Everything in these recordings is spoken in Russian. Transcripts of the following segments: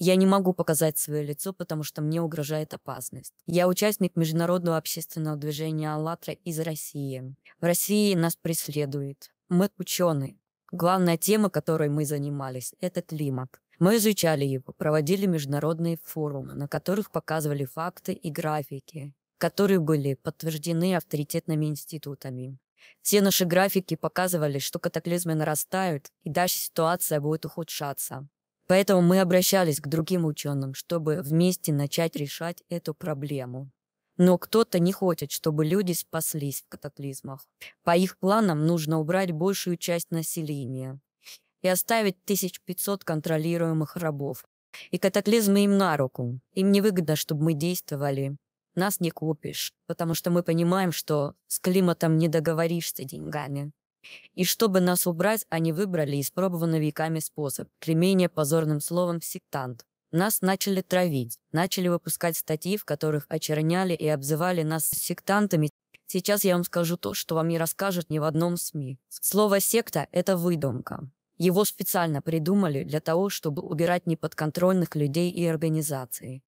Я не могу показать свое лицо, потому что мне угрожает опасность. Я участник международного общественного движения «АЛЛАТРА» из России. В России нас преследуют. Мы ученые. Главная тема, которой мы занимались, это климат. Мы изучали его, проводили международные форумы, на которых показывали факты и графики, которые были подтверждены авторитетными институтами. Все наши графики показывали, что катаклизмы нарастают, и дальше ситуация будет ухудшаться. Поэтому мы обращались к другим ученым, чтобы вместе начать решать эту проблему. Но кто-то не хочет, чтобы люди спаслись в катаклизмах. По их планам нужно убрать большую часть населения и оставить 1500 контролируемых рабов. И катаклизмы им на руку. Им невыгодно, чтобы мы действовали. Нас не купишь, потому что мы понимаем, что с климатом не договоришься деньгами. И чтобы нас убрать, они выбрали испробованный веками способ, кремение позорным словом «сектант». Нас начали травить, начали выпускать статьи, в которых очерняли и обзывали нас сектантами. Сейчас я вам скажу то, что вам не расскажут ни в одном СМИ. Слово «секта» — это выдумка. Его специально придумали для того, чтобы убирать неподконтрольных людей и организаций.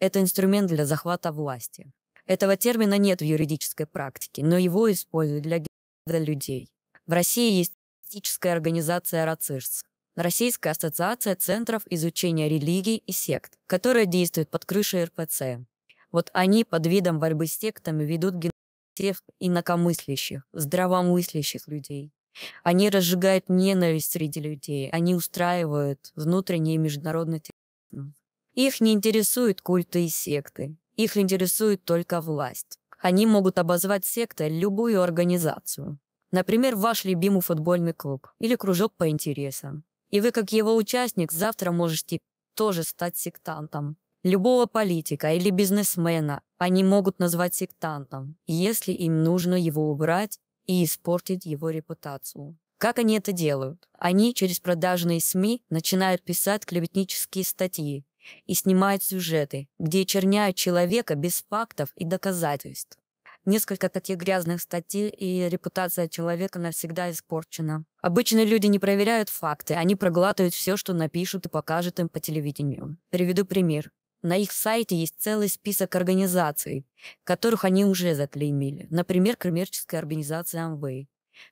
Это инструмент для захвата власти. Этого термина нет в юридической практике, но его используют для для людей. В России есть туристическая организация «Рацирс», Российская ассоциация центров изучения религий и сект, которая действует под крышей РПЦ. Вот они под видом борьбы с сектами ведут геноцид инакомыслящих, здравомыслящих людей. Они разжигают ненависть среди людей, они устраивают внутренние международные международный терроризм. Их не интересуют культы и секты, их интересует только власть. Они могут обозвать сектой любую организацию. Например, ваш любимый футбольный клуб или кружок по интересам. И вы, как его участник, завтра можете тоже стать сектантом. Любого политика или бизнесмена они могут назвать сектантом, если им нужно его убрать и испортить его репутацию. Как они это делают? Они через продажные СМИ начинают писать клеветнические статьи, и снимают сюжеты, где черняют человека без фактов и доказательств. Несколько таких грязных статей, и репутация человека навсегда испорчена. Обычно люди не проверяют факты, они проглатывают все, что напишут и покажут им по телевидению. Приведу пример. На их сайте есть целый список организаций, которых они уже заклеймили. Например, коммерческая организация Amway,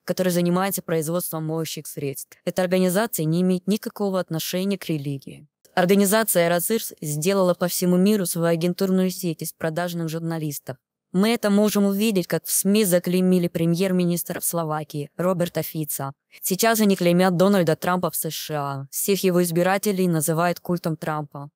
которая занимается производством моющих средств. Эта организация не имеет никакого отношения к религии. Организация «Рацирс» сделала по всему миру свою агентурную сеть из продажных журналистов. Мы это можем увидеть, как в СМИ заклеймили премьер-министра Словакии Роберта Фица. Сейчас они клеймят Дональда Трампа в США. Всех его избирателей называют культом Трампа.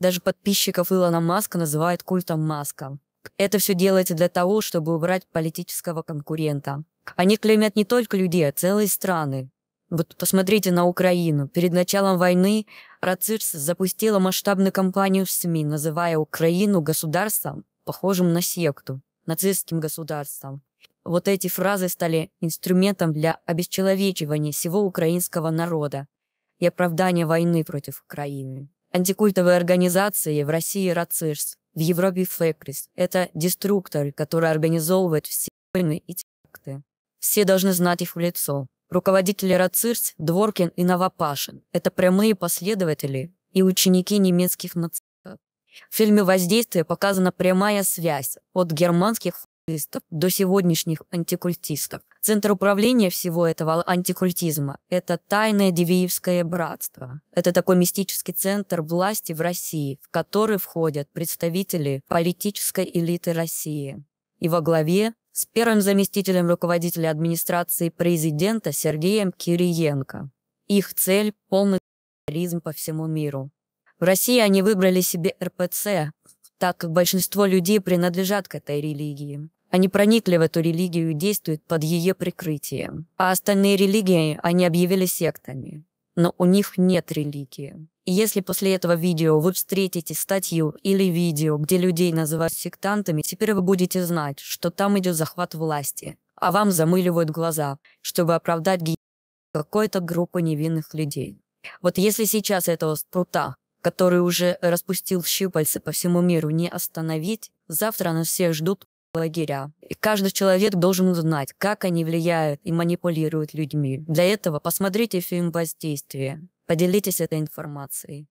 Даже подписчиков Илона Маска называют культом Маска. Это все делается для того, чтобы убрать политического конкурента. Они клеймят не только людей, а целые страны. Вот посмотрите на Украину. Перед началом войны Рацирс запустила масштабную кампанию в СМИ, называя Украину государством, похожим на секту, нацистским государством. Вот эти фразы стали инструментом для обесчеловечивания всего украинского народа и оправдания войны против Украины. Антикультовые организации в России Рацирс, в Европе Флекрис – это деструкторы, которые организовывают все войны и теракты. Все должны знать их в лицо. Руководители Рацирс, Дворкин и Новопашин – это прямые последователи и ученики немецких нацистов. В фильме «Воздействие» показана прямая связь от германских фашистов до сегодняшних антикультистов. Центр управления всего этого антикультизма – это тайное Дивиевское братство. Это такой мистический центр власти в России, в который входят представители политической элиты России. И во главе с первым заместителем руководителя администрации президента Сергеем Кириенко. Их цель – полный терроризм по всему миру. В России они выбрали себе РПЦ, так как большинство людей принадлежат к этой религии. Они проникли в эту религию и действуют под ее прикрытием. А остальные религии они объявили сектами. Но у них нет религии. Если после этого видео вы встретите статью или видео, где людей называют сектантами, теперь вы будете знать, что там идет захват власти, а вам замыливают глаза, чтобы оправдать ги... какой-то группы невинных людей. Вот если сейчас этого спрута, который уже распустил щупальца по всему миру, не остановить, завтра нас всех ждут лагеря. И каждый человек должен узнать, как они влияют и манипулируют людьми. Для этого посмотрите фильм «Воздействие». Поделитесь этой информацией.